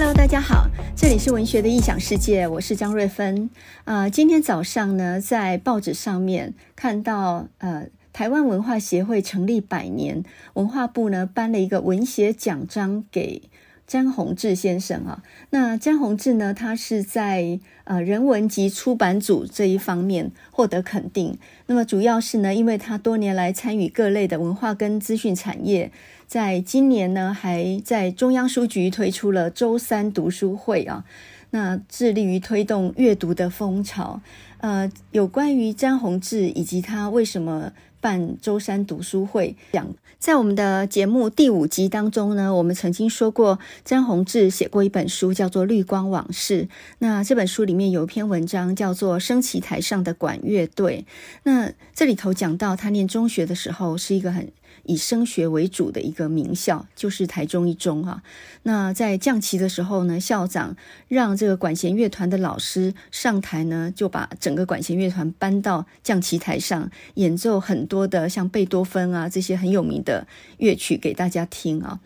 Hello，大家好，这里是文学的异想世界，我是张瑞芬。啊，今天早上呢，在报纸上面看到，呃，台湾文化协会成立百年，文化部呢颁了一个文学奖章给。詹宏志先生啊，那詹宏志呢，他是在呃人文及出版组这一方面获得肯定。那么主要是呢，因为他多年来参与各类的文化跟资讯产业，在今年呢，还在中央书局推出了周三读书会啊，那致力于推动阅读的风潮。呃，有关于詹宏志以及他为什么。办舟山读书会，讲在我们的节目第五集当中呢，我们曾经说过，曾宏志写过一本书，叫做《绿光往事》。那这本书里面有一篇文章，叫做《升旗台上的管乐队》。那这里头讲到，他念中学的时候是一个很。以升学为主的一个名校，就是台中一中哈。那在降旗的时候呢，校长让这个管弦乐团的老师上台呢，就把整个管弦乐团搬到降旗台上，演奏很多的像贝多芬啊这些很有名的乐曲给大家听啊。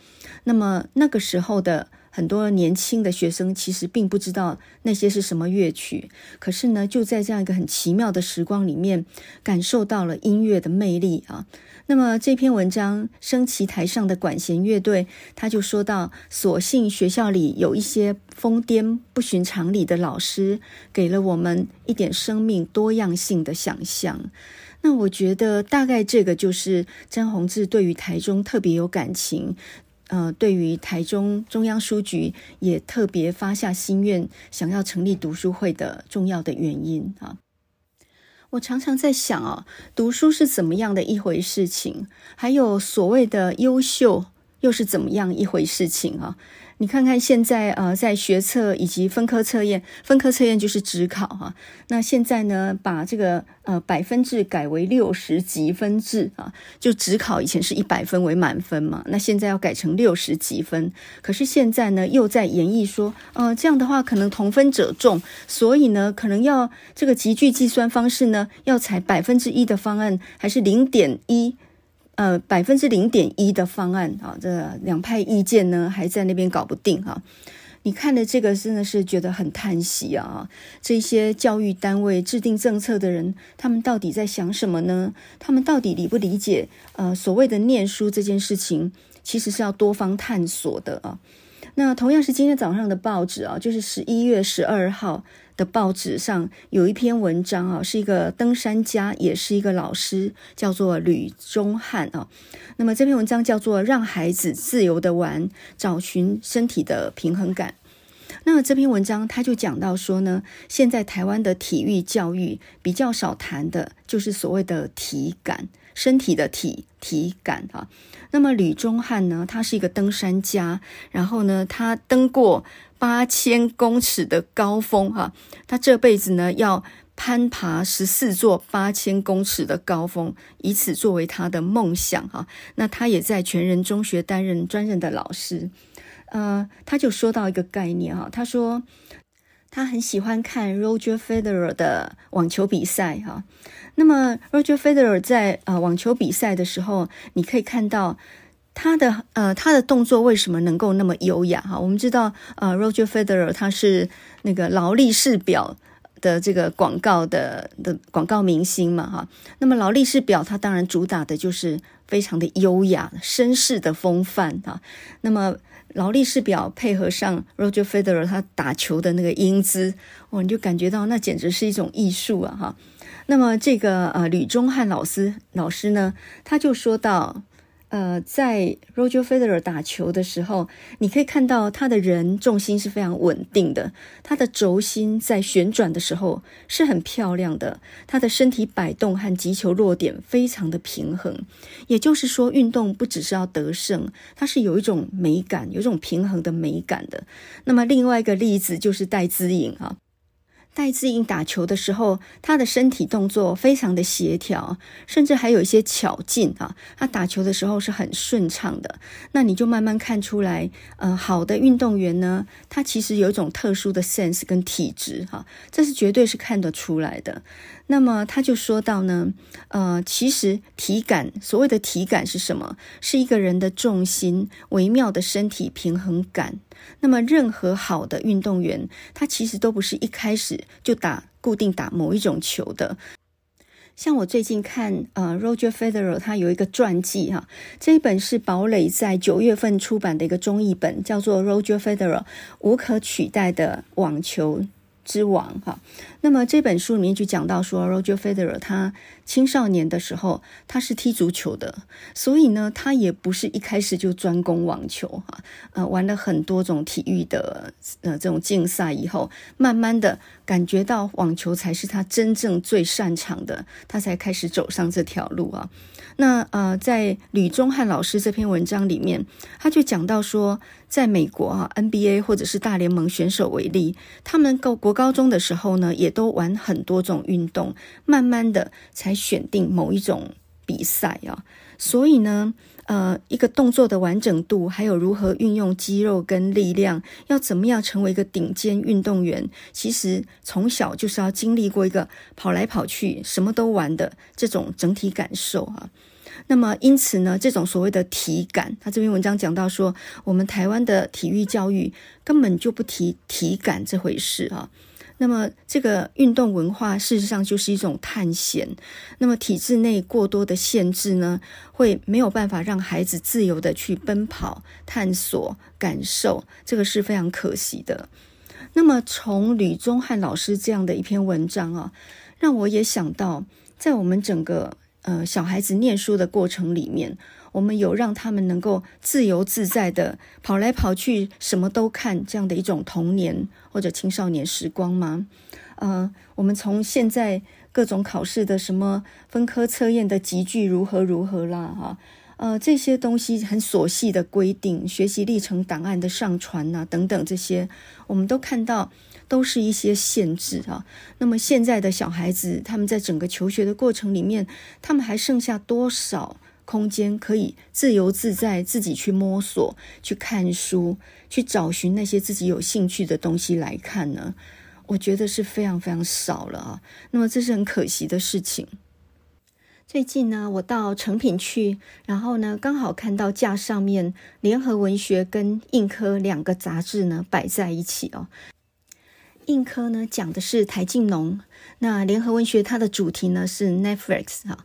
那么那个时候的很多年轻的学生其实并不知道那些是什么乐曲，可是呢，就在这样一个很奇妙的时光里面，感受到了音乐的魅力啊。那么这篇文章《升旗台上的管弦乐队》，他就说到：，所幸学校里有一些疯癫、不寻常理的老师，给了我们一点生命多样性的想象。那我觉得，大概这个就是曾宏志对于台中特别有感情，呃，对于台中中央书局也特别发下心愿，想要成立读书会的重要的原因啊。我常常在想啊，读书是怎么样的一回事情？还有所谓的优秀，又是怎么样一回事情啊？你看看现在，呃，在学测以及分科测验，分科测验就是只考哈。那现在呢，把这个呃百分制改为六十积分制啊，就只考以前是一百分为满分嘛。那现在要改成六十级分。可是现在呢，又在演绎说，呃，这样的话可能同分者众，所以呢，可能要这个集聚计算方式呢，要采百分之一的方案，还是零点一？呃，百分之零点一的方案啊，这两派意见呢还在那边搞不定哈。你看的这个真的是觉得很叹息啊！这些教育单位制定政策的人，他们到底在想什么呢？他们到底理不理解？呃，所谓的念书这件事情，其实是要多方探索的啊。那同样是今天早上的报纸啊，就是十一月十二号。的报纸上有一篇文章啊，是一个登山家，也是一个老师，叫做吕中汉啊。那么这篇文章叫做《让孩子自由的玩，找寻身体的平衡感》。那这篇文章他就讲到说呢，现在台湾的体育教育比较少谈的就是所谓的体感，身体的体体感啊。那么吕中汉呢，他是一个登山家，然后呢，他登过八千公尺的高峰哈，他这辈子呢要攀爬十四座八千公尺的高峰，以此作为他的梦想哈。那他也在全人中学担任专任的老师。呃，他就说到一个概念哈，他说他很喜欢看 Roger Federer 的网球比赛哈。那么 Roger Federer 在呃网球比赛的时候，你可以看到他的呃他的动作为什么能够那么优雅哈？我们知道呃 Roger Federer 他是那个劳力士表的这个广告的的广告明星嘛哈。那么劳力士表它当然主打的就是非常的优雅、绅士的风范哈。那么劳力士表配合上 Roger Federer 他打球的那个英姿，哇，你就感觉到那简直是一种艺术啊！哈，那么这个呃吕中汉老师老师呢，他就说到。呃，在 Roger Federer 打球的时候，你可以看到他的人重心是非常稳定的，他的轴心在旋转的时候是很漂亮的，他的身体摆动和击球落点非常的平衡。也就是说，运动不只是要得胜，它是有一种美感，有一种平衡的美感的。那么，另外一个例子就是戴资颖啊。戴志颖打球的时候，他的身体动作非常的协调，甚至还有一些巧劲啊。他打球的时候是很顺畅的。那你就慢慢看出来，呃，好的运动员呢，他其实有一种特殊的 sense 跟体质，哈，这是绝对是看得出来的。那么他就说到呢，呃，其实体感，所谓的体感是什么？是一个人的重心微妙的身体平衡感。那么，任何好的运动员，他其实都不是一开始就打固定打某一种球的。像我最近看啊，Roger Federer，他有一个传记哈，这一本是堡垒在九月份出版的一个中译本，叫做《Roger Federer：无可取代的网球》。之王哈，那么这本书里面就讲到说，Roger Federer 他青少年的时候他是踢足球的，所以呢，他也不是一开始就专攻网球哈，呃，玩了很多种体育的呃这种竞赛以后，慢慢的感觉到网球才是他真正最擅长的，他才开始走上这条路啊。那呃，在吕中汉老师这篇文章里面，他就讲到说，在美国啊，NBA 或者是大联盟选手为例，他们高国高中的时候呢，也都玩很多种运动，慢慢的才选定某一种比赛啊。所以呢，呃，一个动作的完整度，还有如何运用肌肉跟力量，要怎么样成为一个顶尖运动员，其实从小就是要经历过一个跑来跑去、什么都玩的这种整体感受啊。那么，因此呢，这种所谓的体感，他这篇文章讲到说，我们台湾的体育教育根本就不提体感这回事啊。那么，这个运动文化事实上就是一种探险。那么，体制内过多的限制呢，会没有办法让孩子自由的去奔跑、探索、感受，这个是非常可惜的。那么，从吕中汉老师这样的一篇文章啊，让我也想到，在我们整个呃小孩子念书的过程里面。我们有让他们能够自由自在的跑来跑去，什么都看这样的一种童年或者青少年时光吗？呃，我们从现在各种考试的什么分科测验的集聚如何如何啦，哈，呃，这些东西很琐细的规定，学习历程档案的上传呐，等等这些，我们都看到都是一些限制啊。那么现在的小孩子，他们在整个求学的过程里面，他们还剩下多少？空间可以自由自在，自己去摸索、去看书、去找寻那些自己有兴趣的东西来看呢？我觉得是非常非常少了啊。那么这是很可惜的事情。最近呢，我到成品去，然后呢，刚好看到架上面《联合文学》跟《硬科》两个杂志呢摆在一起哦，《硬科》呢讲的是台静农，那《联合文学》它的主题呢是 Netflix 啊。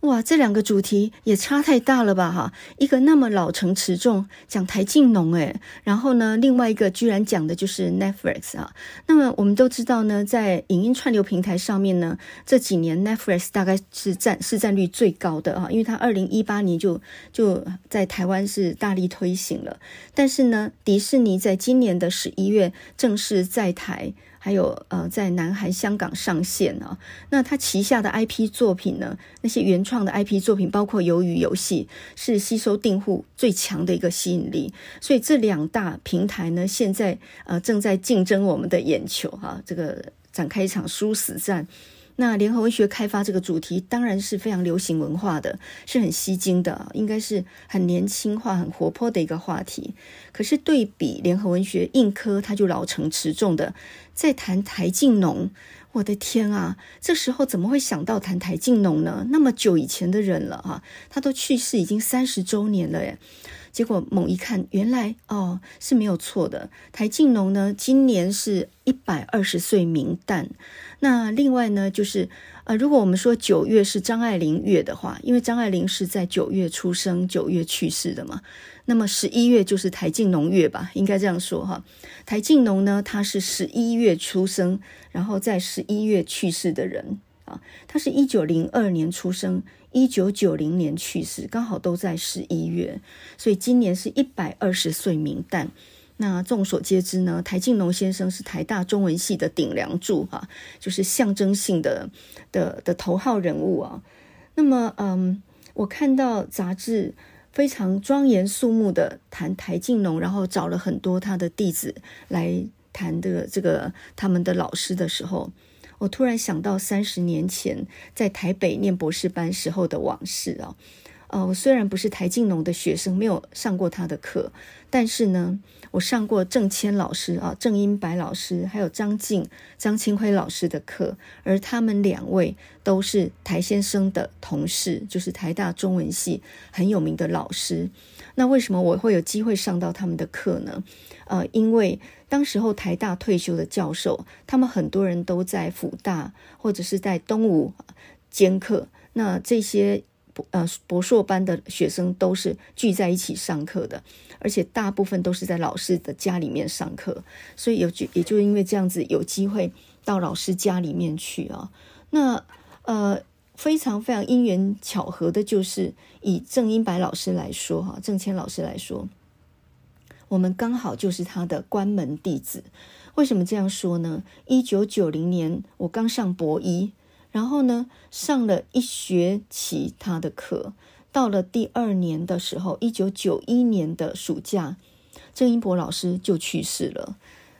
哇，这两个主题也差太大了吧，哈，一个那么老成持重讲台浸农，诶，然后呢，另外一个居然讲的就是 Netflix 啊。那么我们都知道呢，在影音串流平台上面呢，这几年 Netflix 大概是占市占率最高的啊，因为它二零一八年就就在台湾是大力推行了。但是呢，迪士尼在今年的十一月正式在台。还有呃，在南韩、香港上线啊，那他旗下的 IP 作品呢，那些原创的 IP 作品，包括鱿鱼游戏，是吸收订户最强的一个吸引力。所以这两大平台呢，现在呃正在竞争我们的眼球哈，这个展开一场殊死战。那联合文学开发这个主题当然是非常流行文化的是很吸睛的，应该是很年轻化、很活泼的一个话题。可是对比联合文学硬科，他就老成持重的在谈台静农。我的天啊，这时候怎么会想到谈台静农呢？那么久以前的人了哈，他都去世已经三十周年了耶。结果猛一看，原来哦是没有错的。台静农呢，今年是一百二十岁名旦。那另外呢，就是呃，如果我们说九月是张爱玲月的话，因为张爱玲是在九月出生、九月去世的嘛，那么十一月就是台静农月吧，应该这样说哈。台静农呢，他是十一月出生，然后在十一月去世的人啊，他是一九零二年出生。一九九零年去世，刚好都在十一月，所以今年是一百二十岁名旦。那众所皆知呢，台静农先生是台大中文系的顶梁柱啊，就是象征性的的的头号人物啊。那么，嗯，我看到杂志非常庄严肃穆的谈台静农，然后找了很多他的弟子来谈的这个他们的老师的时候。我突然想到三十年前在台北念博士班时候的往事哦。呃，我虽然不是台静农的学生，没有上过他的课，但是呢，我上过郑谦老师啊、郑英白老师，还有张静、张清辉老师的课，而他们两位都是台先生的同事，就是台大中文系很有名的老师。那为什么我会有机会上到他们的课呢？呃，因为当时候台大退休的教授，他们很多人都在辅大或者是在东吴兼课，那这些博呃博硕班的学生都是聚在一起上课的，而且大部分都是在老师的家里面上课，所以有就也就因为这样子有机会到老师家里面去啊，那呃。非常非常因缘巧合的，就是以郑英白老师来说，哈，郑谦老师来说，我们刚好就是他的关门弟子。为什么这样说呢？一九九零年我刚上博一，然后呢上了一学期他的课。到了第二年的时候，一九九一年的暑假，郑英博老师就去世了。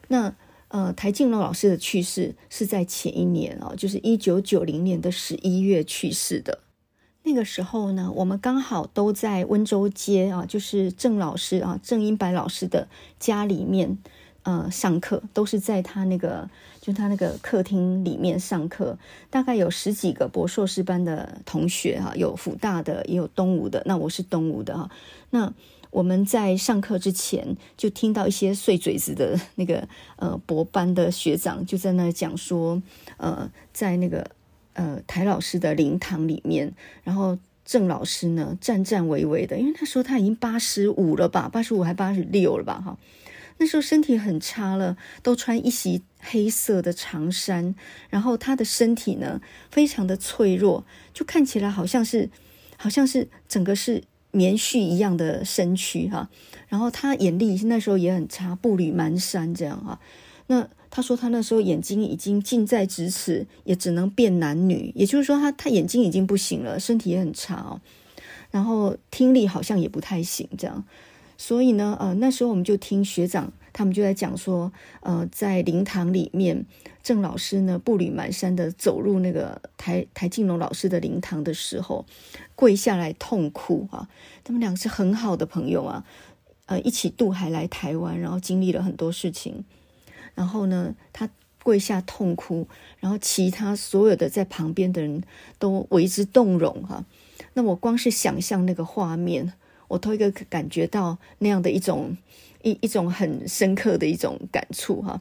那呃，台静农老师的去世是在前一年哦，就是一九九零年的十一月去世的。那个时候呢，我们刚好都在温州街啊，就是郑老师啊，郑英白老师的家里面，呃，上课都是在他那个，就他那个客厅里面上课。大概有十几个博硕士班的同学哈，有福大的，也有东吴的。那我是东吴的啊，那。我们在上课之前就听到一些碎嘴子的那个呃博班的学长就在那讲说，呃，在那个呃台老师的灵堂里面，然后郑老师呢战战巍巍的，因为他说他已经八十五了吧，八十五还八十六了吧哈，那时候身体很差了，都穿一袭黑色的长衫，然后他的身体呢非常的脆弱，就看起来好像是好像是整个是。棉絮一样的身躯哈，然后他眼力那时候也很差，步履蹒跚这样哈。那他说他那时候眼睛已经近在咫尺，也只能变男女，也就是说他他眼睛已经不行了，身体也很差哦，然后听力好像也不太行这样。所以呢，呃，那时候我们就听学长他们就在讲说，呃，在灵堂里面。郑老师呢，步履蹒跚的走入那个台台静龙老师的灵堂的时候，跪下来痛哭啊！他们两个是很好的朋友啊，呃，一起渡海来台湾，然后经历了很多事情。然后呢，他跪下痛哭，然后其他所有的在旁边的人都为之动容哈。那我光是想象那个画面，我都一个感觉到那样的一种一一种很深刻的一种感触哈。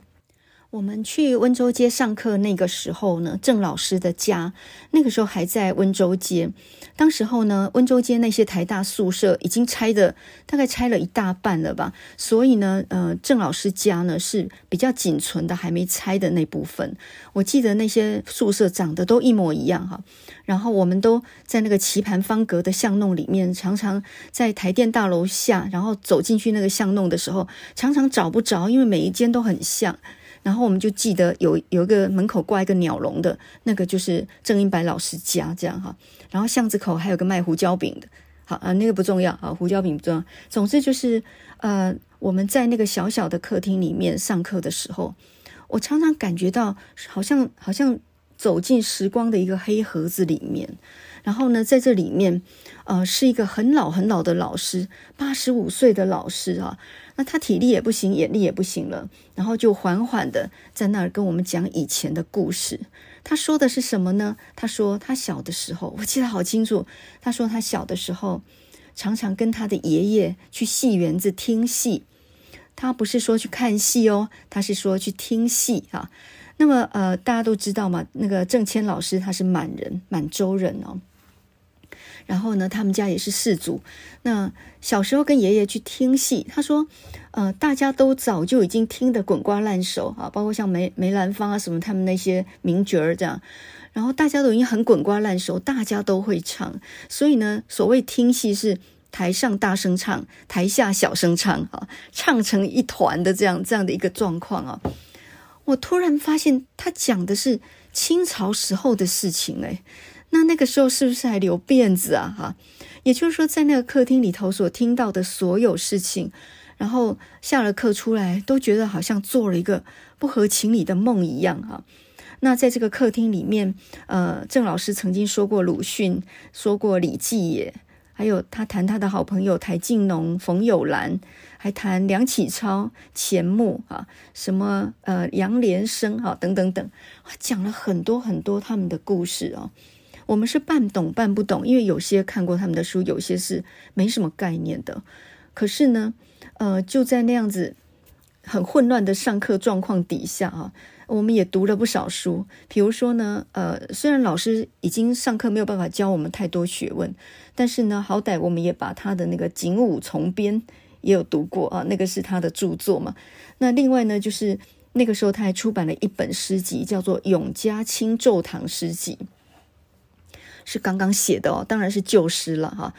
我们去温州街上课那个时候呢，郑老师的家那个时候还在温州街。当时候呢，温州街那些台大宿舍已经拆的大概拆了一大半了吧，所以呢，呃，郑老师家呢是比较仅存的还没拆的那部分。我记得那些宿舍长得都一模一样哈。然后我们都在那个棋盘方格的巷弄里面，常常在台电大楼下，然后走进去那个巷弄的时候，常常找不着，因为每一间都很像。然后我们就记得有有一个门口挂一个鸟笼的那个就是郑英白老师家这样哈，然后巷子口还有个卖胡椒饼的，好啊那个不重要啊胡椒饼不重要，总之就是呃我们在那个小小的客厅里面上课的时候，我常常感觉到好像好像走进时光的一个黑盒子里面，然后呢在这里面。呃，是一个很老很老的老师，八十五岁的老师啊。那他体力也不行，眼力也不行了，然后就缓缓的在那儿跟我们讲以前的故事。他说的是什么呢？他说他小的时候，我记得好清楚。他说他小的时候，常常跟他的爷爷去戏园子听戏。他不是说去看戏哦，他是说去听戏啊。那么呃，大家都知道嘛，那个郑谦老师他是满人，满洲人哦。然后呢，他们家也是世祖。那小时候跟爷爷去听戏，他说：“呃，大家都早就已经听得滚瓜烂熟啊，包括像梅梅兰芳啊什么他们那些名角儿这样，然后大家都已经很滚瓜烂熟，大家都会唱。所以呢，所谓听戏是台上大声唱，台下小声唱啊，唱成一团的这样这样的一个状况啊。我突然发现他讲的是清朝时候的事情诶，那那个时候是不是还留辫子啊？哈，也就是说，在那个客厅里头所听到的所有事情，然后下了课出来都觉得好像做了一个不合情理的梦一样啊。那在这个客厅里面，呃，郑老师曾经说过，鲁迅说过，李济也，还有他谈他的好朋友台静农、冯友兰，还谈梁启超、钱穆啊，什么呃杨联生啊等等等，讲了很多很多他们的故事哦。我们是半懂半不懂，因为有些看过他们的书，有些是没什么概念的。可是呢，呃，就在那样子很混乱的上课状况底下啊，我们也读了不少书。比如说呢，呃，虽然老师已经上课没有办法教我们太多学问，但是呢，好歹我们也把他的那个《警武重编》也有读过啊，那个是他的著作嘛。那另外呢，就是那个时候他还出版了一本诗集，叫做《永嘉清昼堂诗集》。是刚刚写的哦，当然是旧诗了哈，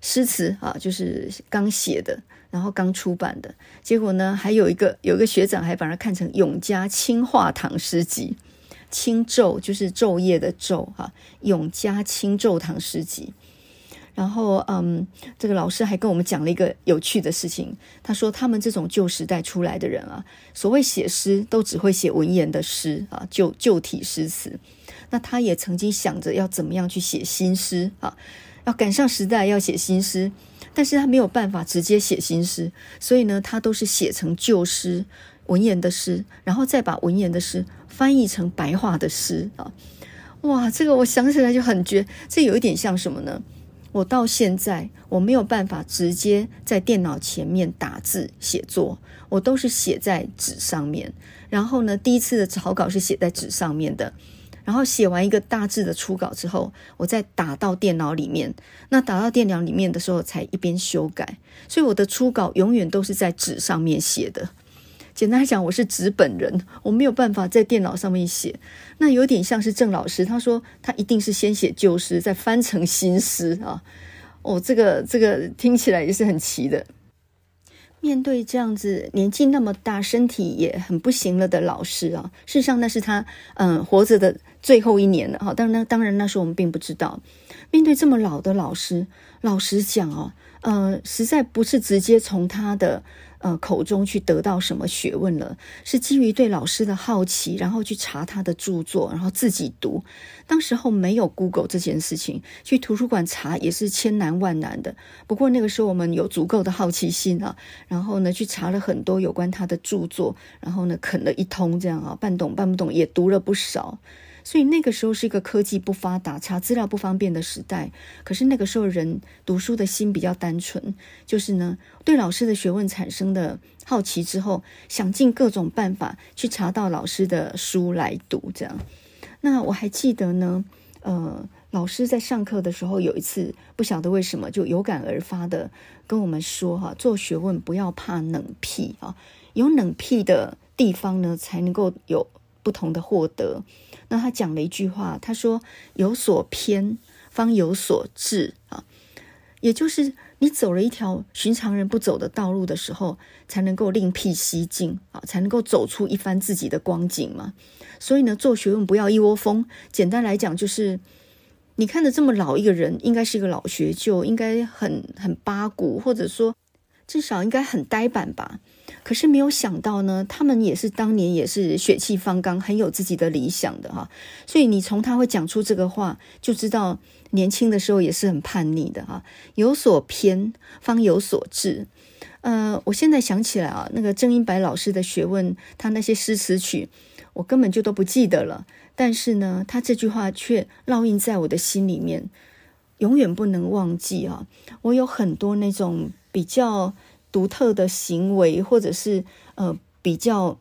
诗词啊就是刚写的，然后刚出版的。结果呢，还有一个有一个学长还把它看成《永嘉清化堂诗集》，清昼就是昼夜的昼哈，《永嘉清昼堂诗集》。然后嗯，这个老师还跟我们讲了一个有趣的事情，他说他们这种旧时代出来的人啊，所谓写诗都只会写文言的诗啊，旧旧体诗词。那他也曾经想着要怎么样去写新诗啊，要赶上时代要写新诗，但是他没有办法直接写新诗，所以呢，他都是写成旧诗、文言的诗，然后再把文言的诗翻译成白话的诗啊。哇，这个我想起来就很绝，这有一点像什么呢？我到现在我没有办法直接在电脑前面打字写作，我都是写在纸上面，然后呢，第一次的草稿是写在纸上面的。然后写完一个大致的初稿之后，我再打到电脑里面。那打到电脑里面的时候，才一边修改。所以我的初稿永远都是在纸上面写的。简单来讲，我是纸本人，我没有办法在电脑上面写。那有点像是郑老师，他说他一定是先写旧诗，再翻成新诗啊。哦，这个这个听起来也是很奇的。面对这样子年纪那么大、身体也很不行了的老师啊，事实上那是他嗯活着的。最后一年了，哈。当然，当然，那时候我们并不知道。面对这么老的老师，老实讲啊，呃，实在不是直接从他的呃口中去得到什么学问了，是基于对老师的好奇，然后去查他的著作，然后自己读。当时候没有 Google 这件事情，去图书馆查也是千难万难的。不过那个时候我们有足够的好奇心啊，然后呢，去查了很多有关他的著作，然后呢，啃了一通这样啊，半懂半不懂也读了不少。所以那个时候是一个科技不发达、查资料不方便的时代。可是那个时候人读书的心比较单纯，就是呢，对老师的学问产生的好奇之后，想尽各种办法去查到老师的书来读。这样，那我还记得呢，呃，老师在上课的时候有一次，不晓得为什么就有感而发的跟我们说，哈，做学问不要怕冷僻啊，有冷僻的地方呢，才能够有。不同的获得，那他讲了一句话，他说：“有所偏，方有所至啊，也就是你走了一条寻常人不走的道路的时候，才能够另辟蹊径啊，才能够走出一番自己的光景嘛。所以呢，做学问不要一窝蜂。简单来讲，就是你看着这么老一个人，应该是一个老学究，应该很很八股，或者说至少应该很呆板吧。”可是没有想到呢，他们也是当年也是血气方刚，很有自己的理想的哈。所以你从他会讲出这个话，就知道年轻的时候也是很叛逆的哈。有所偏，方有所志。呃，我现在想起来啊，那个郑英白老师的学问，他那些诗词曲，我根本就都不记得了。但是呢，他这句话却烙印在我的心里面，永远不能忘记啊。我有很多那种比较。独特的行为，或者是呃比较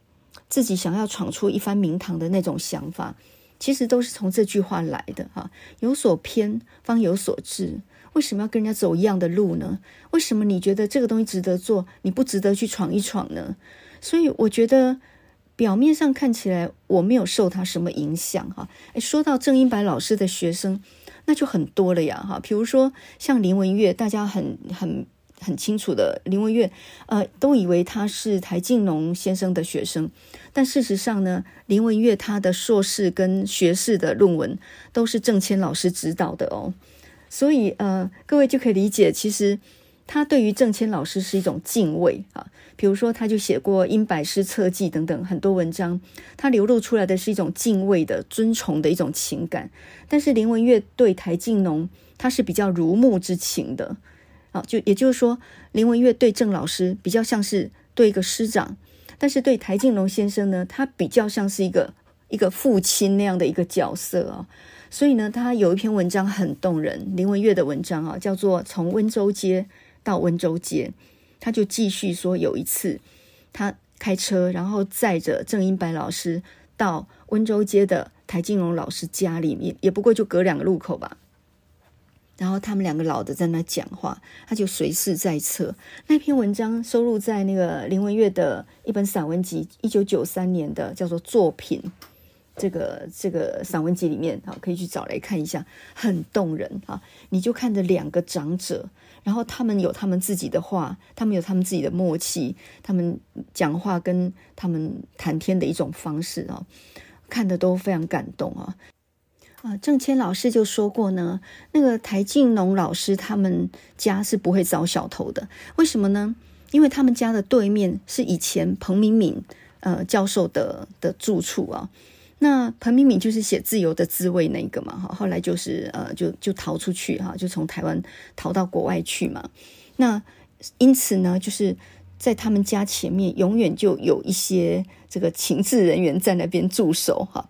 自己想要闯出一番名堂的那种想法，其实都是从这句话来的哈。有所偏，方有所至。为什么要跟人家走一样的路呢？为什么你觉得这个东西值得做，你不值得去闯一闯呢？所以我觉得表面上看起来我没有受他什么影响哈。诶说到郑英白老师的学生，那就很多了呀哈。比如说像林文月，大家很很。很清楚的，林文月，呃，都以为他是台静农先生的学生，但事实上呢，林文月他的硕士跟学士的论文都是郑谦老师指导的哦，所以呃，各位就可以理解，其实他对于郑谦老师是一种敬畏啊，比如说他就写过《因白诗册记》等等很多文章，他流露出来的是一种敬畏的尊崇的一种情感，但是林文月对台静农他是比较如沐之情的。就也就是说，林文月对郑老师比较像是对一个师长，但是对台静龙先生呢，他比较像是一个一个父亲那样的一个角色啊。所以呢，他有一篇文章很动人，林文月的文章啊，叫做《从温州街到温州街》，他就继续说，有一次他开车，然后载着郑英白老师到温州街的台静龙老师家里面，也不过就隔两个路口吧。然后他们两个老的在那讲话，他就随势在侧。那篇文章收录在那个林文月的一本散文集《一九九三年的叫做作品》，这个这个散文集里面啊，可以去找来看一下，很动人啊。你就看着两个长者，然后他们有他们自己的话，他们有他们自己的默契，他们讲话跟他们谈天的一种方式啊，看的都非常感动啊。啊，郑谦老师就说过呢，那个台静农老师他们家是不会遭小偷的，为什么呢？因为他们家的对面是以前彭敏敏呃教授的的住处啊。那彭敏敏就是写《自由的滋味》那个嘛，哈，后来就是呃就就逃出去哈，就从台湾逃到国外去嘛。那因此呢，就是在他们家前面永远就有一些这个情治人员在那边驻守哈。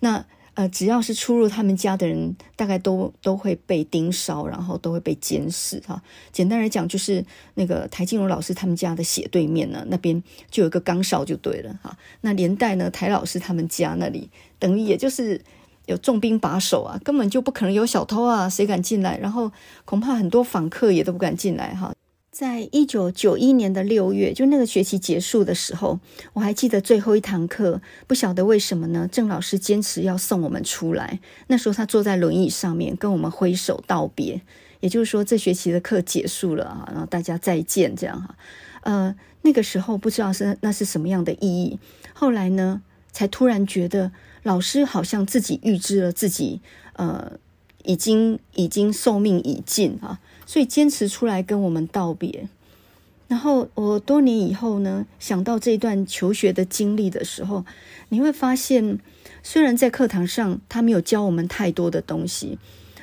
那呃，只要是出入他们家的人，大概都都会被盯梢，然后都会被监视哈。简单来讲，就是那个台静茹老师他们家的斜对面呢，那边就有一个岗哨就对了哈。那连带呢，台老师他们家那里，等于也就是有重兵把守啊，根本就不可能有小偷啊，谁敢进来？然后恐怕很多访客也都不敢进来哈。在一九九一年的六月，就那个学期结束的时候，我还记得最后一堂课，不晓得为什么呢？郑老师坚持要送我们出来。那时候他坐在轮椅上面，跟我们挥手道别。也就是说，这学期的课结束了啊，然后大家再见这样哈。呃，那个时候不知道是那是什么样的意义。后来呢，才突然觉得老师好像自己预知了自己，呃，已经已经寿命已尽啊。所以坚持出来跟我们道别，然后我多年以后呢，想到这一段求学的经历的时候，你会发现，虽然在课堂上他没有教我们太多的东西，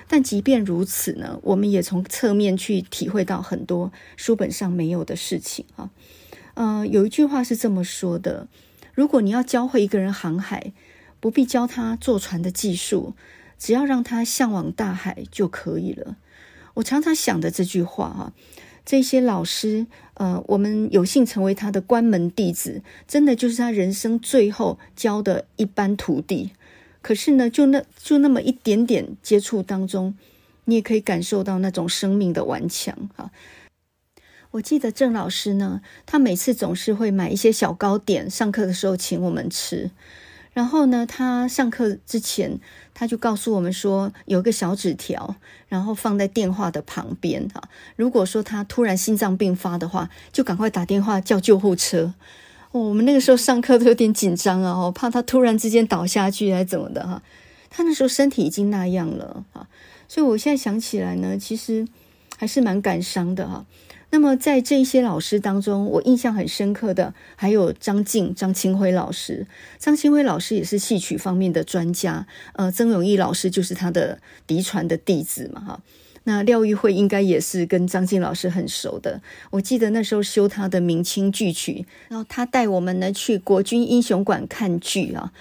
但即便如此呢，我们也从侧面去体会到很多书本上没有的事情啊。嗯，有一句话是这么说的：如果你要教会一个人航海，不必教他坐船的技术，只要让他向往大海就可以了。我常常想的这句话哈，这些老师，呃，我们有幸成为他的关门弟子，真的就是他人生最后教的一班徒弟。可是呢，就那就那么一点点接触当中，你也可以感受到那种生命的顽强啊！我记得郑老师呢，他每次总是会买一些小糕点，上课的时候请我们吃。然后呢，他上课之前，他就告诉我们说，有一个小纸条，然后放在电话的旁边哈。如果说他突然心脏病发的话，就赶快打电话叫救护车。我们那个时候上课都有点紧张啊，我怕他突然之间倒下去还怎么的哈。他那时候身体已经那样了哈，所以我现在想起来呢，其实。还是蛮感伤的哈。那么在这些老师当中，我印象很深刻的还有张静、张清辉老师。张清辉老师也是戏曲方面的专家，呃，曾永义老师就是他的嫡传的弟子嘛哈。那廖玉慧应该也是跟张静老师很熟的。我记得那时候修他的明清剧曲，然后他带我们呢去国军英雄馆看剧啊。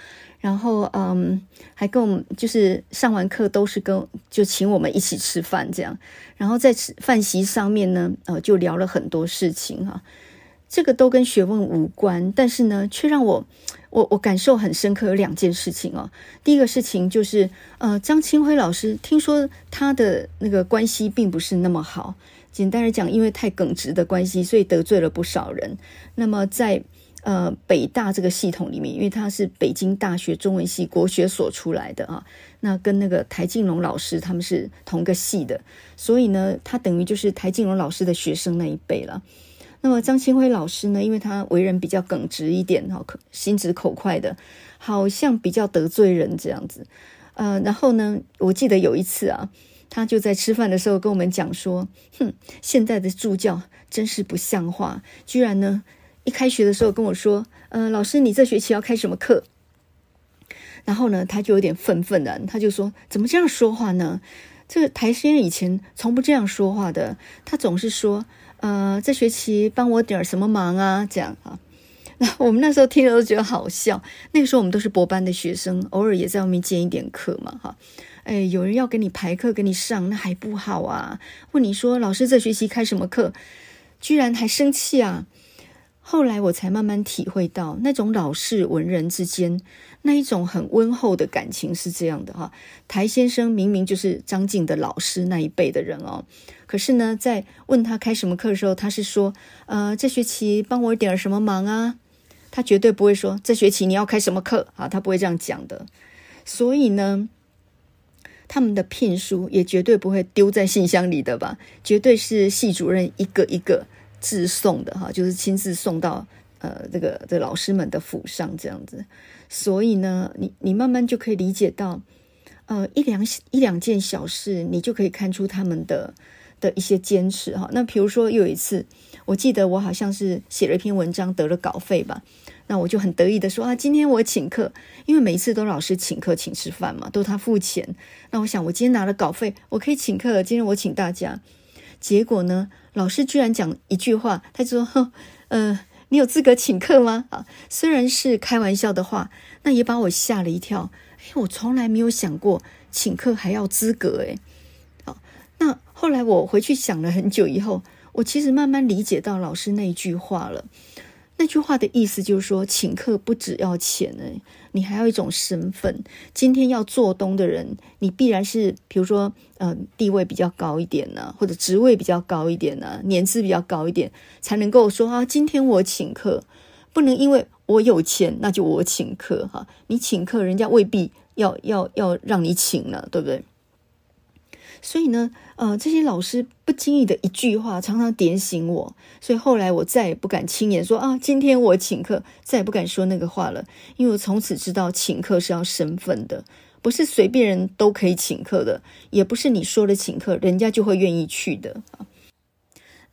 然后，嗯，还跟我们就是上完课都是跟就请我们一起吃饭这样，然后在饭席上面呢，呃，就聊了很多事情哈。这个都跟学问无关，但是呢，却让我我我感受很深刻。有两件事情哦。第一个事情就是，呃，张清辉老师听说他的那个关系并不是那么好，简单的讲，因为太耿直的关系，所以得罪了不少人。那么在呃，北大这个系统里面，因为他是北京大学中文系国学所出来的啊，那跟那个台静农老师他们是同个系的，所以呢，他等于就是台静农老师的学生那一辈了。那么张清辉老师呢，因为他为人比较耿直一点，好心直口快的，好像比较得罪人这样子。呃，然后呢，我记得有一次啊，他就在吃饭的时候跟我们讲说，哼，现在的助教真是不像话，居然呢。一开学的时候跟我说：“呃，老师，你这学期要开什么课？”然后呢，他就有点愤愤的，他就说：“怎么这样说话呢？这个台生以前从不这样说话的，他总是说：‘呃，这学期帮我点什么忙啊？’这样啊。”那我们那时候听了都觉得好笑。那个时候我们都是博班的学生，偶尔也在外面兼一点课嘛，哈。哎，有人要给你排课给你上，那还不好啊？问你说：“老师这学期开什么课？”居然还生气啊！后来我才慢慢体会到，那种老式文人之间那一种很温厚的感情是这样的哈。台先生明明就是张静的老师那一辈的人哦，可是呢，在问他开什么课的时候，他是说：“呃，这学期帮我点什么忙啊？”他绝对不会说“这学期你要开什么课啊？”他不会这样讲的。所以呢，他们的聘书也绝对不会丢在信箱里的吧？绝对是系主任一个一个。自送的哈，就是亲自送到呃这个这老师们的府上这样子，所以呢，你你慢慢就可以理解到，呃一两一两件小事，你就可以看出他们的的一些坚持哈。那比如说有一次，我记得我好像是写了一篇文章得了稿费吧，那我就很得意的说啊，今天我请客，因为每一次都老师请客请吃饭嘛，都他付钱。那我想我今天拿了稿费，我可以请客今天我请大家。结果呢？老师居然讲一句话，他就说：“哼，呃，你有资格请客吗？”啊，虽然是开玩笑的话，那也把我吓了一跳。哎，我从来没有想过请客还要资格，哎，好。那后来我回去想了很久以后，我其实慢慢理解到老师那一句话了。那句话的意思就是说，请客不只要钱呢，你还要一种身份。今天要做东的人，你必然是比如说，嗯，地位比较高一点呢，或者职位比较高一点呢，年资比较高一点，才能够说啊，今天我请客，不能因为我有钱，那就我请客哈。你请客，人家未必要要要让你请了，对不对？所以呢，呃，这些老师不经意的一句话，常常点醒我。所以后来我再也不敢轻言说啊，今天我请客，再也不敢说那个话了。因为我从此知道，请客是要身份的，不是随便人都可以请客的，也不是你说的请客，人家就会愿意去的啊。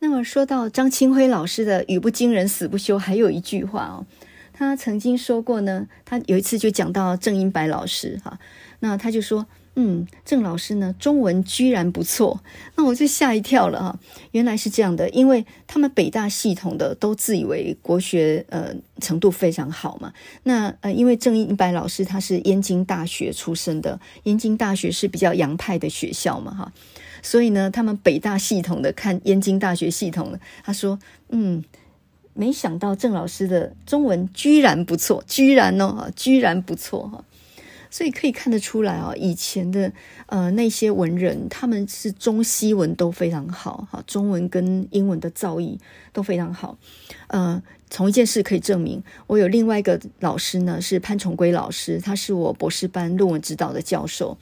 那么说到张清辉老师的“语不惊人死不休”，还有一句话哦，他曾经说过呢。他有一次就讲到郑英白老师哈，那他就说。嗯，郑老师呢，中文居然不错，那我就吓一跳了哈。原来是这样的，因为他们北大系统的都自以为国学呃程度非常好嘛。那呃，因为郑一白老师他是燕京大学出身的，燕京大学是比较洋派的学校嘛哈，所以呢，他们北大系统的看燕京大学系统的，他说，嗯，没想到郑老师的中文居然不错，居然呢居然不错哈。所以可以看得出来啊，以前的呃那些文人，他们是中西文都非常好哈，中文跟英文的造诣都非常好。呃，从一件事可以证明，我有另外一个老师呢，是潘崇圭老师，他是我博士班论文指导的教授。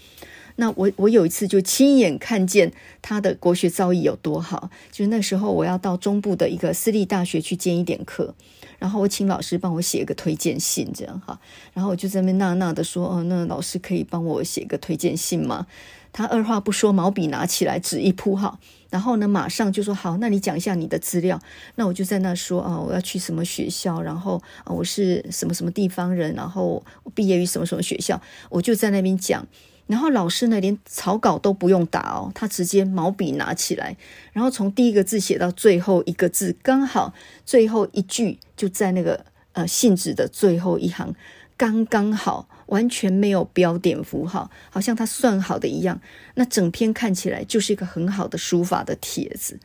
那我我有一次就亲眼看见他的国学造诣有多好。就是那时候我要到中部的一个私立大学去兼一点课，然后我请老师帮我写一个推荐信，这样哈。然后我就在那边呐呐的说：“哦，那老师可以帮我写一个推荐信吗？”他二话不说，毛笔拿起来，纸一铺好，然后呢，马上就说：“好，那你讲一下你的资料。”那我就在那说：“啊，我要去什么学校？然后啊，我是什么什么地方人？然后我毕业于什么什么学校？”我就在那边讲。然后老师呢，连草稿都不用打哦，他直接毛笔拿起来，然后从第一个字写到最后一个字，刚好最后一句就在那个呃信纸的最后一行，刚刚好，完全没有标点符号，好像他算好的一样。那整篇看起来就是一个很好的书法的帖子。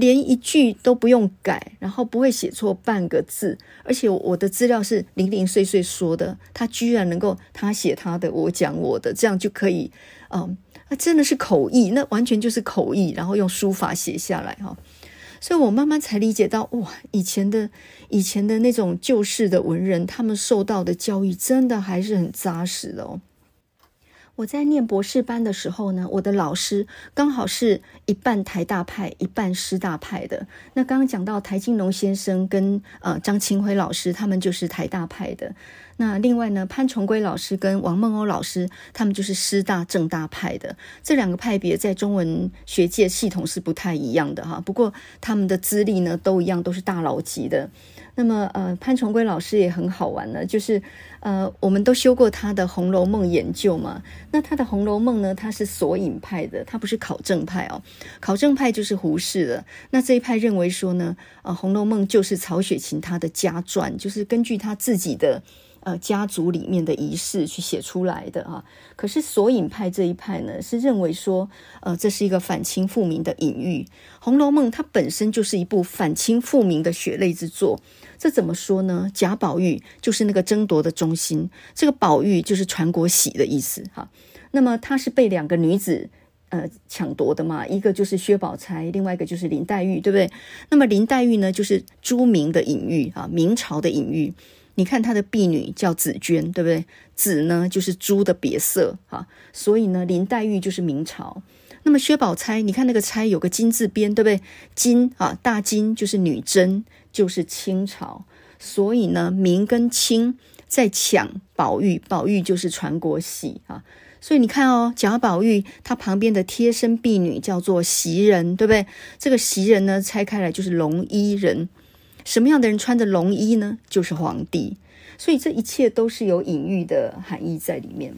连一句都不用改，然后不会写错半个字，而且我的资料是零零碎碎说的，他居然能够他写他的，我讲我的，这样就可以，嗯，那真的是口译，那完全就是口译，然后用书法写下来哈，所以我慢慢才理解到，哇，以前的以前的那种旧式的文人，他们受到的教育真的还是很扎实的哦。我在念博士班的时候呢，我的老师刚好是一半台大派，一半师大派的。那刚刚讲到台金龙先生跟呃张清辉老师，他们就是台大派的。那另外呢，潘崇规老师跟王梦欧老师，他们就是师大正大派的这两个派别，在中文学界系统是不太一样的哈。不过他们的资历呢都一样，都是大佬级的。那么呃，潘崇规老师也很好玩呢，就是呃，我们都修过他的《红楼梦》研究嘛。那他的《红楼梦》呢，他是索引派的，他不是考证派哦。考证派就是胡适的。那这一派认为说呢，呃，《红楼梦》就是曹雪芹他的家传，就是根据他自己的。呃，家族里面的仪式去写出来的啊。可是索引派这一派呢，是认为说，呃，这是一个反清复明的隐喻，《红楼梦》它本身就是一部反清复明的血泪之作。这怎么说呢？贾宝玉就是那个争夺的中心，这个宝玉就是传国玺的意思哈。那么他是被两个女子呃抢夺的嘛，一个就是薛宝钗，另外一个就是林黛玉，对不对？那么林黛玉呢，就是朱明的隐喻啊，明朝的隐喻。你看他的婢女叫紫娟，对不对？紫呢就是朱的别色啊，所以呢，林黛玉就是明朝。那么薛宝钗，你看那个钗有个金字边，对不对？金啊，大金就是女真，就是清朝。所以呢，明跟清在抢宝玉，宝玉就是传国玺啊。所以你看哦，贾宝玉他旁边的贴身婢女叫做袭人，对不对？这个袭人呢，拆开来就是龙衣人。什么样的人穿着龙衣呢？就是皇帝，所以这一切都是有隐喻的含义在里面。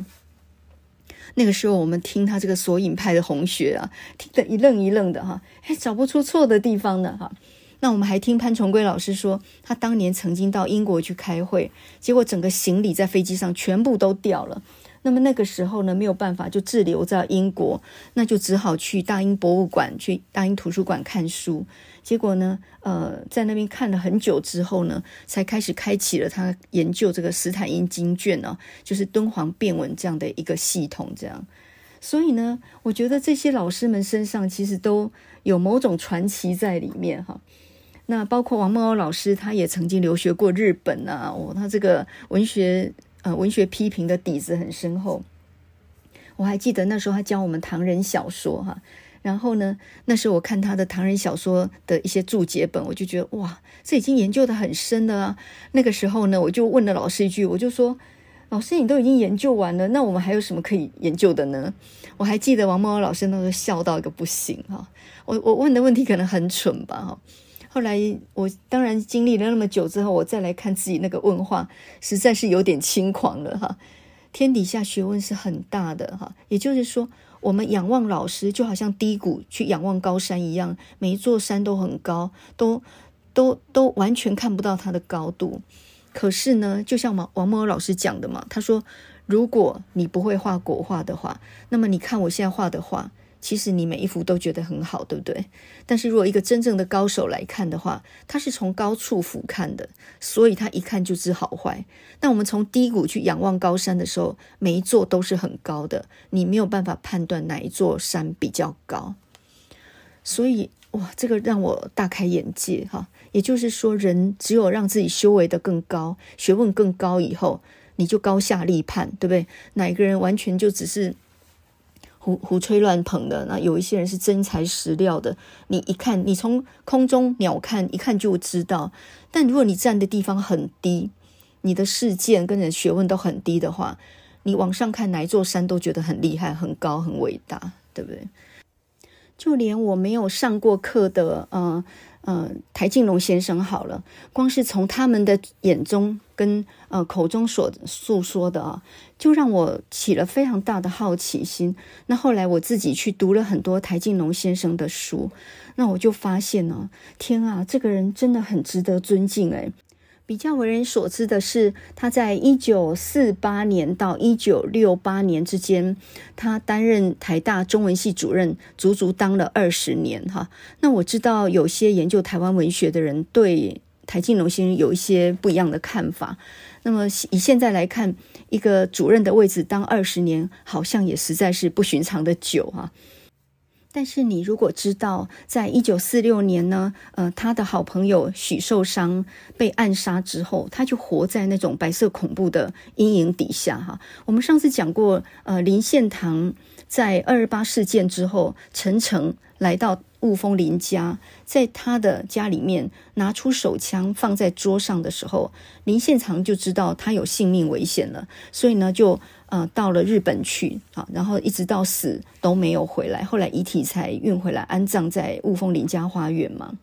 那个时候我们听他这个索引派的红学啊，听得一愣一愣的哈，还找不出错的地方呢哈。那我们还听潘崇圭老师说，他当年曾经到英国去开会，结果整个行李在飞机上全部都掉了。那么那个时候呢，没有办法就滞留在英国，那就只好去大英博物馆、去大英图书馆看书。结果呢，呃，在那边看了很久之后呢，才开始开启了他研究这个斯坦因经卷啊，就是敦煌变文这样的一个系统。这样，所以呢，我觉得这些老师们身上其实都有某种传奇在里面哈。那包括王梦欧老师，他也曾经留学过日本啊，哦，他这个文学。呃，文学批评的底子很深厚。我还记得那时候他教我们唐人小说哈，然后呢，那时候我看他的唐人小说的一些注解本，我就觉得哇，这已经研究的很深了啊。那个时候呢，我就问了老师一句，我就说：“老师，你都已经研究完了，那我们还有什么可以研究的呢？”我还记得王茂老师那时候笑到一个不行哈。我我问的问题可能很蠢吧哈。后来我当然经历了那么久之后，我再来看自己那个问话，实在是有点轻狂了哈。天底下学问是很大的哈，也就是说，我们仰望老师就好像低谷去仰望高山一样，每一座山都很高，都都都完全看不到它的高度。可是呢，就像王王默老师讲的嘛，他说，如果你不会画国画的话，那么你看我现在画的画。其实你每一幅都觉得很好，对不对？但是如果一个真正的高手来看的话，他是从高处俯瞰的，所以他一看就知好坏。那我们从低谷去仰望高山的时候，每一座都是很高的，你没有办法判断哪一座山比较高。所以哇，这个让我大开眼界哈。也就是说，人只有让自己修为的更高，学问更高以后，你就高下立判，对不对？哪一个人完全就只是。胡胡吹乱捧的，那有一些人是真材实料的。你一看，你从空中鸟看，一看就知道。但如果你站的地方很低，你的事件跟人学问都很低的话，你往上看哪一座山都觉得很厉害、很高、很伟大，对不对？就连我没有上过课的，呃呃，台静龙先生，好了，光是从他们的眼中。跟呃口中所诉说的啊，就让我起了非常大的好奇心。那后来我自己去读了很多台静农先生的书，那我就发现呢，天啊，这个人真的很值得尊敬诶。比较为人所知的是，他在一九四八年到一九六八年之间，他担任台大中文系主任，足足当了二十年哈。那我知道有些研究台湾文学的人对。台静农先生有一些不一样的看法。那么以现在来看，一个主任的位置当二十年，好像也实在是不寻常的久啊。但是你如果知道，在一九四六年呢，呃，他的好朋友许寿裳被暗杀之后，他就活在那种白色恐怖的阴影底下哈。我们上次讲过，呃，林献堂在二二八事件之后，陈诚来到。雾峰林家在他的家里面拿出手枪放在桌上的时候，林献堂就知道他有性命危险了，所以呢，就呃到了日本去啊，然后一直到死都没有回来，后来遗体才运回来安葬在雾峰林家花园嘛。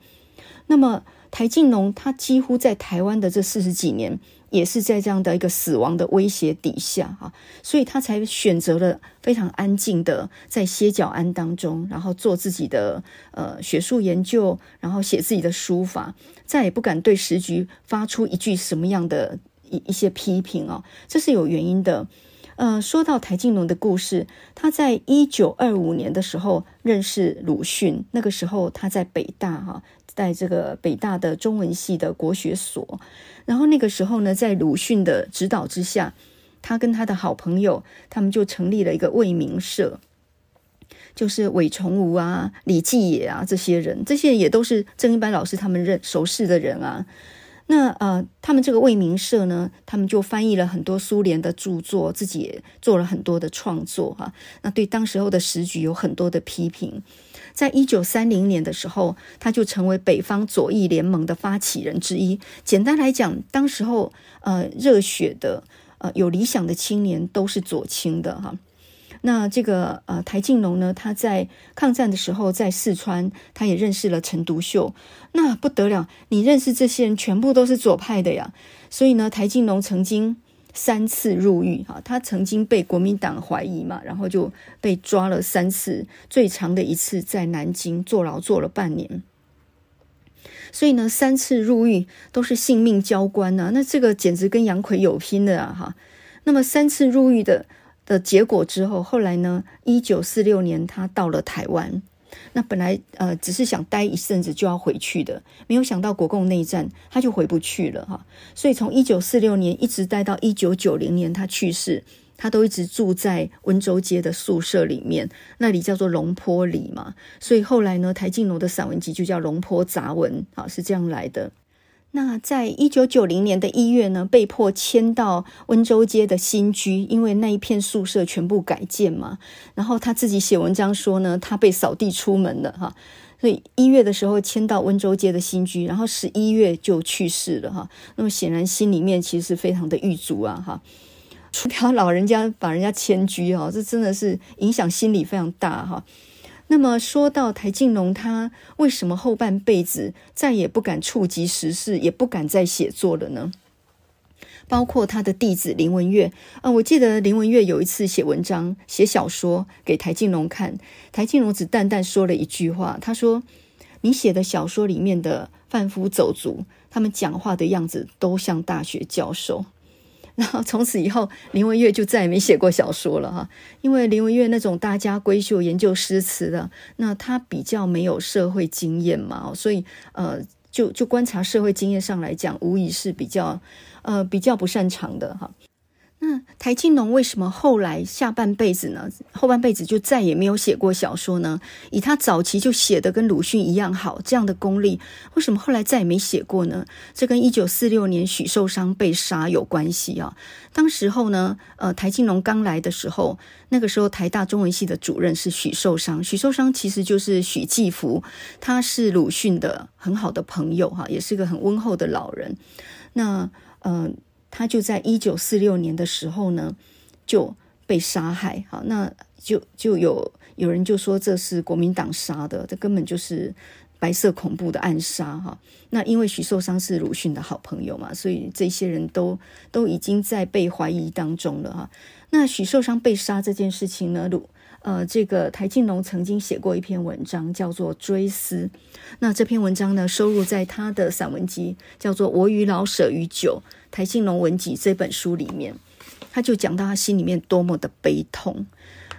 那么，台静农他几乎在台湾的这四十几年。也是在这样的一个死亡的威胁底下啊，所以他才选择了非常安静的在歇脚庵当中，然后做自己的呃学术研究，然后写自己的书法，再也不敢对时局发出一句什么样的一一些批评哦，这是有原因的。嗯，说到台静农的故事，他在一九二五年的时候认识鲁迅，那个时候他在北大哈，在这个北大的中文系的国学所，然后那个时候呢，在鲁迅的指导之下，他跟他的好朋友，他们就成立了一个未名社，就是韦崇吾啊、李霁野啊这些人，这些也都是郑一白老师他们认熟识的人啊。那呃，他们这个未名社呢，他们就翻译了很多苏联的著作，自己也做了很多的创作哈。那对当时候的时局有很多的批评。在一九三零年的时候，他就成为北方左翼联盟的发起人之一。简单来讲，当时候呃热血的呃有理想的青年都是左倾的哈。那这个呃，台静农呢，他在抗战的时候在四川，他也认识了陈独秀。那不得了，你认识这些人全部都是左派的呀。所以呢，台静农曾经三次入狱哈，他曾经被国民党怀疑嘛，然后就被抓了三次，最长的一次在南京坐牢坐了半年。所以呢，三次入狱都是性命交关呐，那这个简直跟杨奎有拼的啊哈。那么三次入狱的。的结果之后，后来呢？一九四六年他到了台湾，那本来呃只是想待一阵子就要回去的，没有想到国共内战他就回不去了哈。所以从一九四六年一直待到一九九零年他去世，他都一直住在温州街的宿舍里面，那里叫做龙坡里嘛。所以后来呢，台静楼的散文集就叫《龙坡杂文》啊，是这样来的。那在一九九零年的一月呢，被迫迁到温州街的新居，因为那一片宿舍全部改建嘛。然后他自己写文章说呢，他被扫地出门了哈。所以一月的时候迁到温州街的新居，然后十一月就去世了哈。那么显然心里面其实是非常的郁卒啊哈。除掉老人家把人家迁居哦，这真的是影响心理非常大哈。那么说到台静农，他为什么后半辈子再也不敢触及时事，也不敢再写作了呢？包括他的弟子林文月啊，我记得林文月有一次写文章、写小说给台静农看，台静农只淡淡说了一句话，他说：“你写的小说里面的贩夫走卒，他们讲话的样子都像大学教授。”然后从此以后，林文月就再也没写过小说了哈。因为林文月那种大家闺秀研究诗词的，那他比较没有社会经验嘛，所以呃，就就观察社会经验上来讲，无疑是比较呃比较不擅长的哈。那台静农为什么后来下半辈子呢？后半辈子就再也没有写过小说呢？以他早期就写的跟鲁迅一样好这样的功力，为什么后来再也没写过呢？这跟一九四六年许寿商被杀有关系啊。当时候呢，呃，台静农刚来的时候，那个时候台大中文系的主任是许寿商，许寿商其实就是许继福，他是鲁迅的很好的朋友哈，也是个很温厚的老人。那嗯。他就在一九四六年的时候呢，就被杀害。好，那就就有有人就说这是国民党杀的，这根本就是白色恐怖的暗杀。哈，那因为许寿裳是鲁迅的好朋友嘛，所以这些人都都已经在被怀疑当中了。哈，那许寿裳被杀这件事情呢，鲁呃，这个台静农曾经写过一篇文章，叫做《追思》。那这篇文章呢，收入在他的散文集，叫做《我与老舍与酒》。《台信龙文集》这本书里面，他就讲到他心里面多么的悲痛。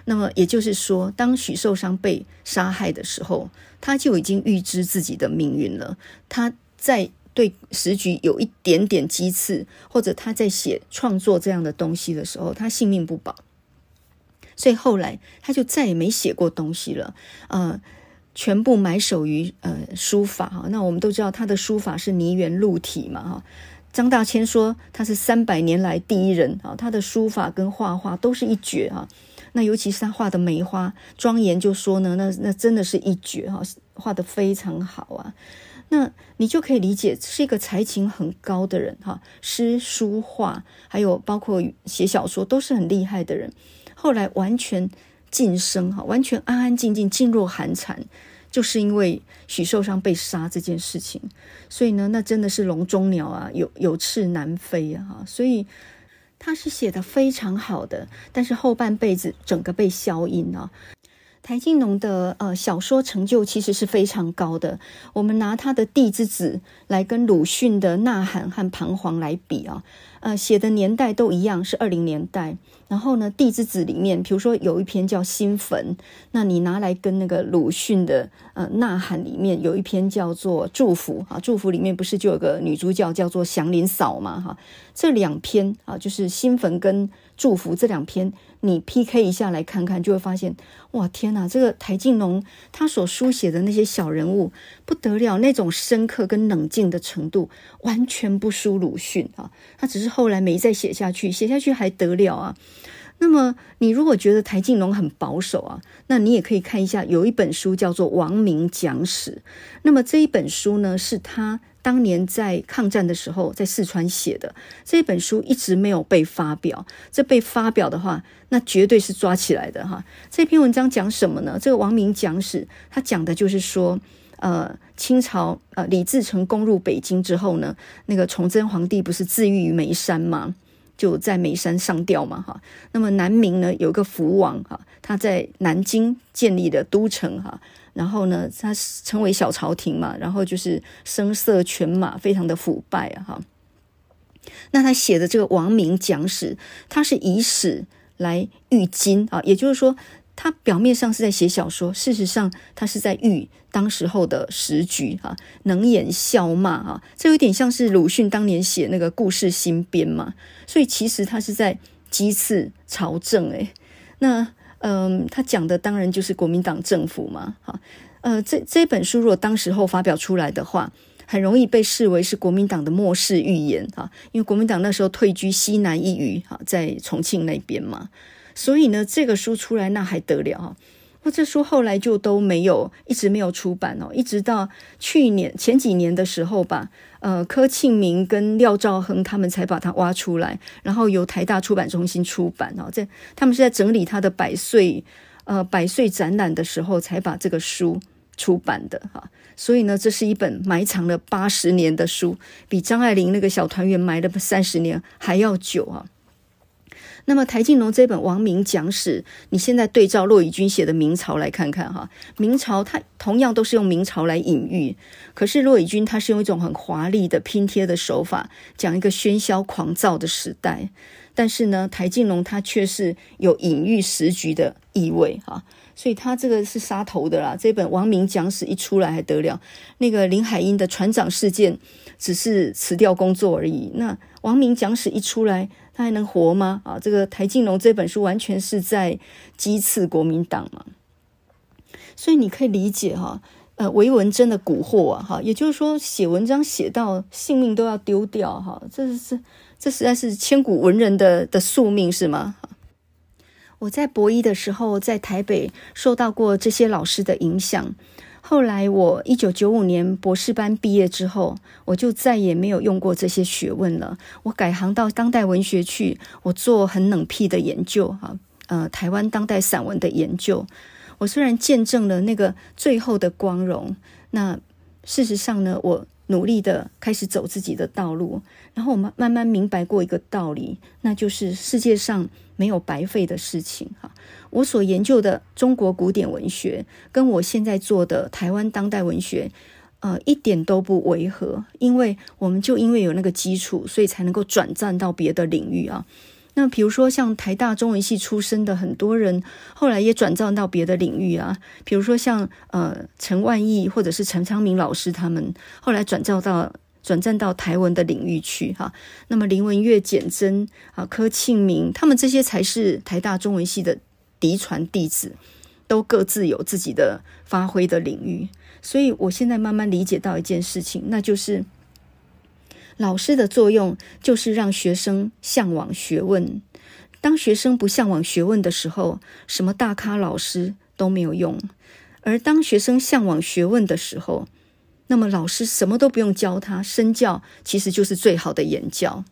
那么也就是说，当许寿裳被杀害的时候，他就已经预知自己的命运了。他在对时局有一点点机刺，或者他在写创作这样的东西的时候，他性命不保。所以后来他就再也没写过东西了。呃，全部埋首于呃书法哈。那我们都知道他的书法是泥元璐体嘛哈。张大千说他是三百年来第一人啊，他的书法跟画画都是一绝啊。那尤其是他画的梅花，庄严就说呢，那那真的是一绝哈，画的非常好啊。那你就可以理解是一个才情很高的人哈，诗、书画，还有包括写小说，都是很厉害的人。后来完全晋升哈，完全安安静静，进若寒蝉。就是因为许寿裳被杀这件事情，所以呢，那真的是笼中鸟啊，有有翅难飞啊，哈，所以他是写的非常好的，但是后半辈子整个被消音啊。台静农的呃小说成就其实是非常高的，我们拿他的《地之子》来跟鲁迅的《呐喊》和《彷徨》来比啊，呃，写的年代都一样，是二零年代。然后呢，《地之子》里面，比如说有一篇叫《新坟》，那你拿来跟那个鲁迅的呃《呐喊》里面有一篇叫做《祝福》啊，《祝福》里面不是就有个女主角叫做祥林嫂嘛？哈，这两篇啊，就是《新坟》跟。祝福这两篇，你 PK 一下来看看，就会发现，哇，天哪！这个台静农他所书写的那些小人物，不得了，那种深刻跟冷静的程度，完全不输鲁迅啊。他只是后来没再写下去，写下去还得了啊？那么，你如果觉得台静农很保守啊，那你也可以看一下，有一本书叫做《王明讲史》。那么这一本书呢，是他当年在抗战的时候在四川写的。这本书一直没有被发表。这被发表的话，那绝对是抓起来的哈。这篇文章讲什么呢？这个《王明讲史》，他讲的就是说，呃，清朝呃，李自成攻入北京之后呢，那个崇祯皇帝不是自缢于煤山吗？就在眉山上吊嘛，哈。那么南明呢，有个福王哈，他在南京建立的都城哈，然后呢，他称为小朝廷嘛，然后就是声色犬马，非常的腐败啊，哈。那他写的这个《王明讲史》，他是以史来喻今啊，也就是说。他表面上是在写小说，事实上他是在预当时候的时局啊，能言笑骂啊，这有点像是鲁迅当年写那个《故事新编》嘛。所以其实他是在讥刺朝政，那嗯，他讲的当然就是国民党政府嘛，哈，呃，这这本书如果当时候发表出来的话，很容易被视为是国民党的末世预言啊，因为国民党那时候退居西南一隅，在重庆那边嘛。所以呢，这个书出来那还得了啊？我这书后来就都没有，一直没有出版哦，一直到去年前几年的时候吧，呃，柯庆明跟廖兆恒他们才把它挖出来，然后由台大出版中心出版哦，在他们是在整理他的百岁呃百岁展览的时候，才把这个书出版的哈。所以呢，这是一本埋藏了八十年的书，比张爱玲那个《小团圆》埋了三十年还要久啊。那么，台静农这本《王明讲史》，你现在对照骆以军写的明朝来看看哈。明朝他同样都是用明朝来隐喻，可是骆以军他是用一种很华丽的拼贴的手法讲一个喧嚣狂躁的时代。但是呢，台静农他却是有隐喻时局的意味哈。所以他这个是杀头的啦。这本《王明讲史》一出来还得了，那个林海音的船长事件只是辞掉工作而已。那《王明讲史》一出来。他还能活吗？啊，这个台静农这本书完全是在讥刺国民党嘛，所以你可以理解哈，呃，韦文真的蛊惑啊，哈，也就是说写文章写到性命都要丢掉哈，这是这实在是千古文人的的宿命是吗？我在博一的时候在台北受到过这些老师的影响。后来，我一九九五年博士班毕业之后，我就再也没有用过这些学问了。我改行到当代文学去，我做很冷僻的研究，哈，呃，台湾当代散文的研究。我虽然见证了那个最后的光荣，那事实上呢，我努力的开始走自己的道路。然后我们慢慢明白过一个道理，那就是世界上没有白费的事情，哈。我所研究的中国古典文学，跟我现在做的台湾当代文学，呃，一点都不违和，因为我们就因为有那个基础，所以才能够转战到别的领域啊。那比如说像台大中文系出身的很多人，后来也转战到别的领域啊，比如说像呃陈万义或者是陈昌明老师他们，后来转战到转战到台文的领域去哈。那么林文月、简真啊、柯庆明他们这些才是台大中文系的。嫡传弟子都各自有自己的发挥的领域，所以我现在慢慢理解到一件事情，那就是老师的作用就是让学生向往学问。当学生不向往学问的时候，什么大咖老师都没有用；而当学生向往学问的时候，那么老师什么都不用教，他身教其实就是最好的言教。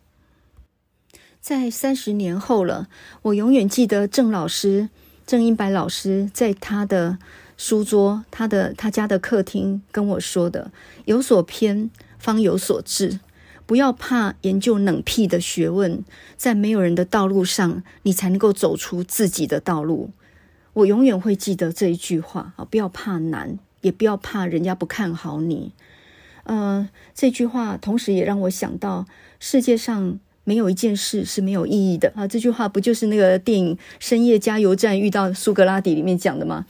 在三十年后了，我永远记得郑老师。郑英白老师在他的书桌、他的他家的客厅跟我说的：“有所偏，方有所至。不要怕研究冷僻的学问，在没有人的道路上，你才能够走出自己的道路。”我永远会记得这一句话啊！不要怕难，也不要怕人家不看好你。嗯，这句话同时也让我想到世界上。没有一件事是没有意义的啊！这句话不就是那个电影《深夜加油站》遇到苏格拉底里面讲的吗？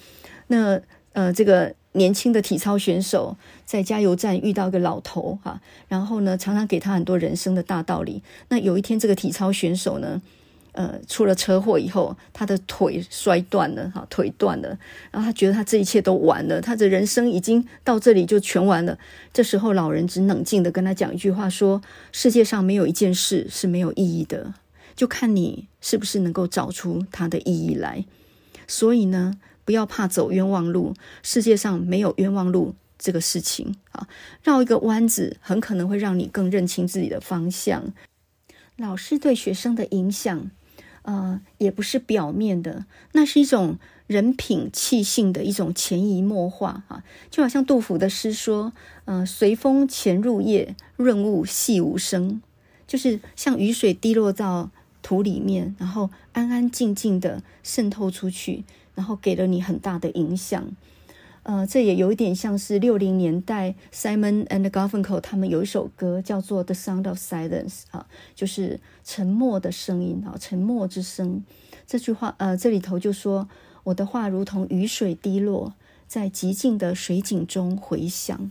那呃，这个年轻的体操选手在加油站遇到一个老头哈，然后呢，常常给他很多人生的大道理。那有一天，这个体操选手呢？呃，出了车祸以后，他的腿摔断了，哈，腿断了，然后他觉得他这一切都完了，他的人生已经到这里就全完了。这时候老人只冷静的跟他讲一句话，说：世界上没有一件事是没有意义的，就看你是不是能够找出它的意义来。所以呢，不要怕走冤枉路，世界上没有冤枉路这个事情啊，绕一个弯子，很可能会让你更认清自己的方向。老师对学生的影响。呃，也不是表面的，那是一种人品气性的一种潜移默化啊，就好像杜甫的诗说：“嗯，随风潜入夜，润物细无声。”就是像雨水滴落到土里面，然后安安静静的渗透出去，然后给了你很大的影响。呃，这也有一点像是六零年代 Simon and Garfunkel 他们有一首歌叫做《The Sound of Silence》啊，就是沉默的声音啊，沉默之声。这句话呃，这里头就说我的话如同雨水滴落在寂静的水井中回响。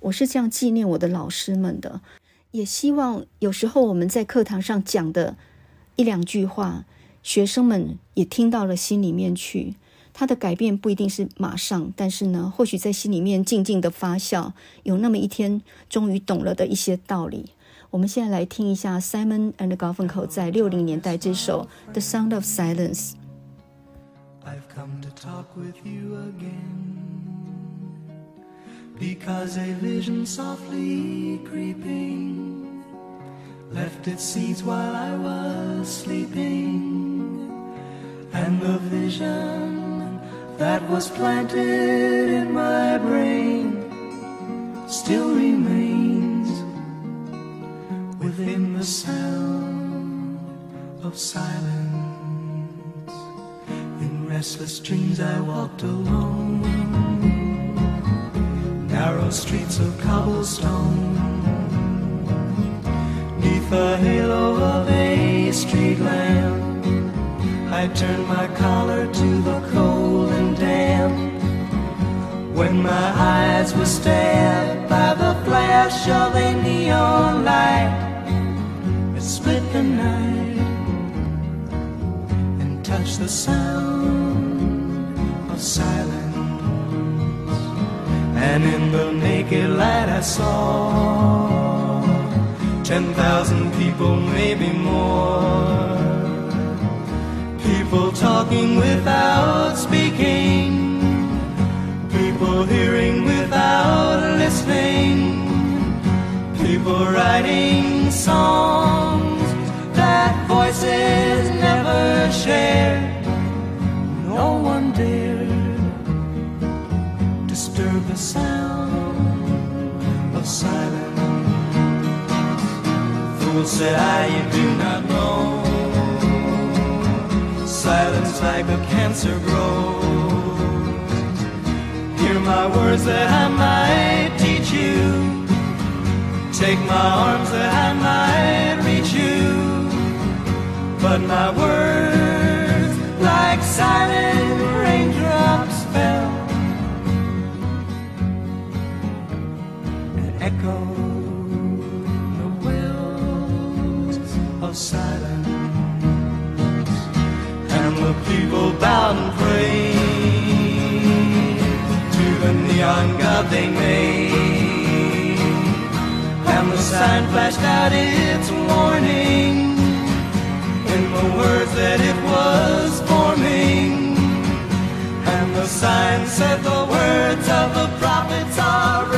我是这样纪念我的老师们的，也希望有时候我们在课堂上讲的一两句话，学生们也听到了心里面去。他的改变不一定是马上，但是呢，或许在心里面静静的发酵，有那么一天，终于懂了的一些道理。我们现在来听一下 Simon and Garfunkel 在六零年代这首《The Sound of Silence》。that was planted in my brain still remains within the sound of silence. In restless dreams, I walked alone, narrow streets of cobblestone, neath the halo of a street lamp. I turned my collar to the cold when my eyes were stabbed by the flash of a neon light, it split the night and touched the sound of silence. And in the naked light, I saw ten thousand people, maybe more. People talking without speaking hearing without listening. People writing songs that voices never share. No one dare disturb the sound of silence. Fool said I, you do not know. Silence like a cancer grows my words that I might teach you. Take my arms that I might reach you. But my words, like silent raindrops, fell and echoed the wells of silence. And the people bowed and prayed young God they made. And the sign flashed out its warning in the words that it was forming. And the sign said the words of the prophets are